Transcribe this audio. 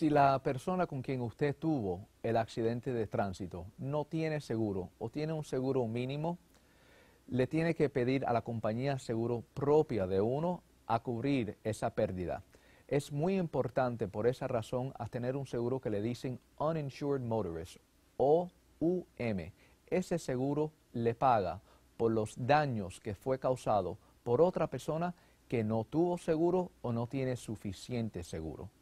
Si la persona con quien usted tuvo el accidente de tránsito no tiene seguro o tiene un seguro mínimo, le tiene que pedir a la compañía seguro propia de uno a cubrir esa pérdida. Es muy importante por esa razón tener un seguro que le dicen Uninsured Motorist o UM. Ese seguro le paga por los daños que fue causado por otra persona que no tuvo seguro o no tiene suficiente seguro.